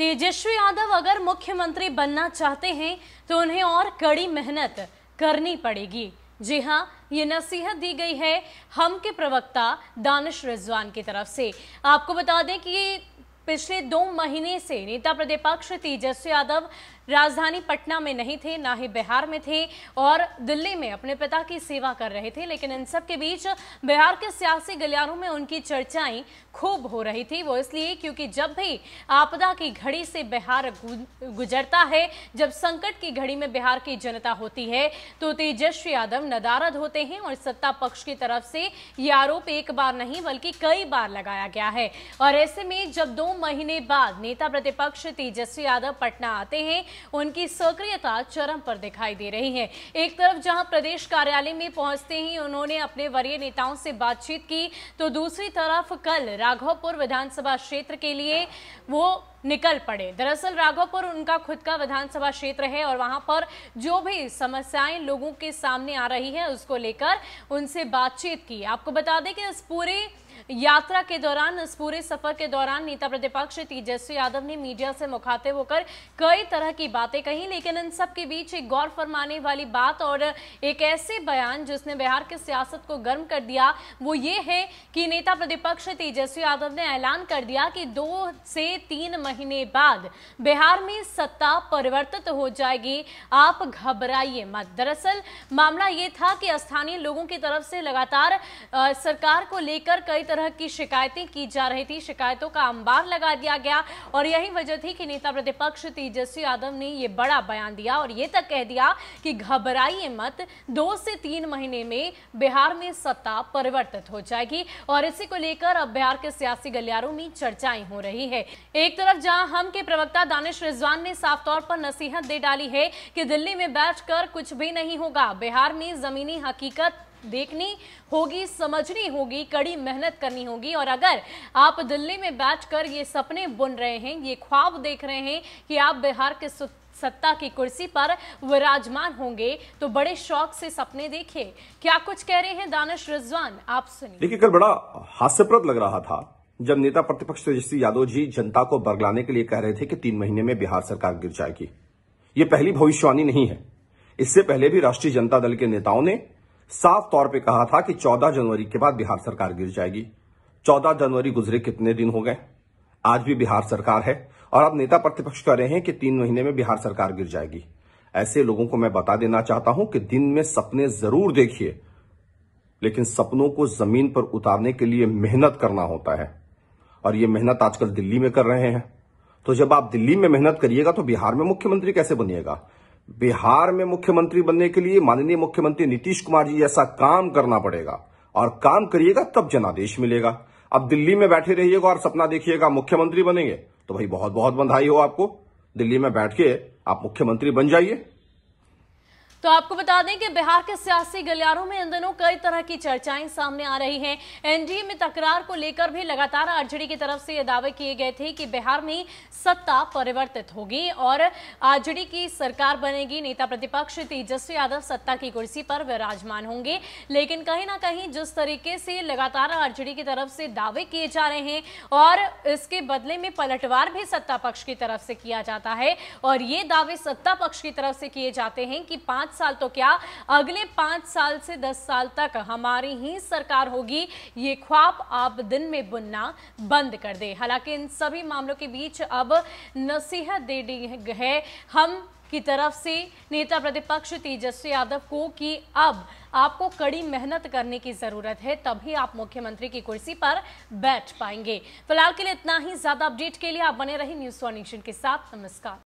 तेजस्वी यादव अगर मुख्यमंत्री बनना चाहते हैं तो उन्हें और कड़ी मेहनत करनी पड़ेगी जी हाँ ये नसीहत दी गई है हम के प्रवक्ता दानिश रिजवान की तरफ से आपको बता दें कि पिछले दो महीने से नेता प्रतिपक्ष तेजस्वी यादव राजधानी पटना में नहीं थे ना ही बिहार में थे और दिल्ली में अपने पिता की सेवा कर रहे थे लेकिन इन सब के बीच बिहार के सियासी गलियारों में उनकी चर्चाएं खूब हो रही थी वो इसलिए क्योंकि जब भी आपदा की घड़ी से बिहार गुजरता है जब संकट की घड़ी में बिहार की जनता होती है तो तेजस्वी यादव नदारद होते हैं और सत्ता पक्ष की तरफ से ये आरोप एक बार नहीं बल्कि कई बार लगाया गया है और ऐसे में जब दो महीने बाद नेता प्रतिपक्ष तेजस्वी यादव पटना आते हैं उनकी सक्रियता चरम पर दिखाई दे रही है एक तरफ जहां प्रदेश कार्यालय में पहुंचते ही उन्होंने अपने वरीय नेताओं से बातचीत की तो दूसरी तरफ कल राघवपुर विधानसभा क्षेत्र के लिए वो निकल पड़े दरअसल राघवपुर उनका खुद का विधानसभा क्षेत्र है और वहां पर जो भी समस्याएं लोगों के सामने आ रही है उसको लेकर उनसे बातचीत की आपको बता दें कि इस पूरे यात्रा के दौरान इस पूरे सफर के दौरान नेता प्रतिपक्ष तेजस्वी यादव ने मीडिया से मुखातिब होकर कई तरह की बातें कही लेकिन इन सब के बीच एक गौर फरमाने वाली बात और एक ऐसे बयान जिसने बिहार की सियासत को गर्म कर दिया वो ये है कि नेता प्रतिपक्ष तेजस्वी यादव ने ऐलान कर दिया कि दो से तीन महीने बाद बिहार में सत्ता परिवर्तित हो जाएगी आप घबराइए मत दरअसल मामला ये था कि स्थानीय लोगों की तरफ से लगातार सरकार को लेकर कई तरह तरह की शिकायतें की जा रही थी शिकायतों का अंबार लगा दिया गया और यही वजह थी कि नेता प्रतिपक्ष तेजस्वी यादव ने यह बड़ा बयान दिया और ये तक कह दिया कि घबराइए मत दो से तीन महीने में बिहार में सत्ता परिवर्तित हो जाएगी और इसी को लेकर अब बिहार के सियासी गलियारों में चर्चाएं हो रही है एक तरफ जहां हम के प्रवक्ता दानिश रिजवान ने साफ तौर पर नसीहत दे डाली है कि दिल्ली में बैठकर कुछ भी नहीं होगा बिहार में जमीनी हकीकत देखनी होगी समझनी होगी कड़ी मेहनत करनी होगी और अगर आप दिल्ली में बैठकर ये सपने बुन रहे हैं ये ख्वाब देख रहे हैं कि आप बिहार के सत्ता की कुर्सी पर विराजमान होंगे तो बड़े शौक से सपने देखिए क्या कुछ कह रहे हैं दानश रिजवान आप सुनिए देखिए कल बड़ा हास्यप्रद लग रहा था जब नेता प्रतिपक्ष तेजस्वी यादव जी जनता को बरगलाने के लिए कह रहे थे कि तीन महीने में बिहार सरकार गिर जाएगी ये पहली भविष्यवाणी नहीं है इससे पहले भी राष्ट्रीय जनता दल के नेताओं ने साफ तौर पे कहा था कि 14 जनवरी के बाद बिहार सरकार गिर जाएगी 14 जनवरी गुजरे कितने दिन हो गए आज भी बिहार सरकार है और अब नेता प्रतिपक्ष कह रहे हैं कि तीन महीने में बिहार सरकार गिर जाएगी ऐसे लोगों को मैं बता देना चाहता हूं कि दिन में सपने जरूर देखिए लेकिन सपनों को जमीन पर उतारने के लिए मेहनत करना होता है और ये मेहनत आजकल दिल्ली में कर रहे हैं तो जब आप दिल्ली में मेहनत करिएगा तो बिहार में मुख्यमंत्री कैसे बनिएगा बिहार में मुख्यमंत्री बनने के लिए माननीय मुख्यमंत्री नीतीश कुमार जी ऐसा काम करना पड़ेगा और काम करिएगा तब जनादेश मिलेगा अब दिल्ली में बैठे रहिएगा और सपना देखिएगा मुख्यमंत्री बनेंगे तो भाई बहुत बहुत बधाई हो आपको दिल्ली में बैठ के आप मुख्यमंत्री बन जाइए तो आपको बता दें कि बिहार के सियासी गलियारों में इन दिनों कई तरह की चर्चाएं सामने आ रही हैं एनडीए में तकरार को लेकर भी लगातार आरजेडी की तरफ से ये दावे किए गए थे कि बिहार में सत्ता परिवर्तित होगी और आरजेडी की सरकार बनेगी नेता प्रतिपक्ष तेजस्वी यादव सत्ता की कुर्सी पर विराजमान होंगे लेकिन कहीं ना कहीं जिस तरीके से लगातार आरजेडी की तरफ से दावे किए जा रहे हैं और इसके बदले में पलटवार भी सत्ता पक्ष की तरफ से किया जाता है और ये दावे सत्ता पक्ष की तरफ से किए जाते हैं कि पांच पांच साल तो क्या अगले पांच साल से दस साल तक हमारी ही सरकार होगी ये ख्वाब आप दिन में बुनना बंद कर दे हालांकि इन सभी मामलों के बीच अब नसीहत दे दी है हम की तरफ से नेता प्रतिपक्ष तेजस्वी यादव को कि अब आपको कड़ी मेहनत करने की ज़रूरत है तभी आप मुख्यमंत्री की कुर्सी पर बैठ पाएंगे फिलहाल के लिए इतना ही ज़्यादा अपडेट के लिए आप बने रहिए न्यूज़ फॉर के साथ नमस्कार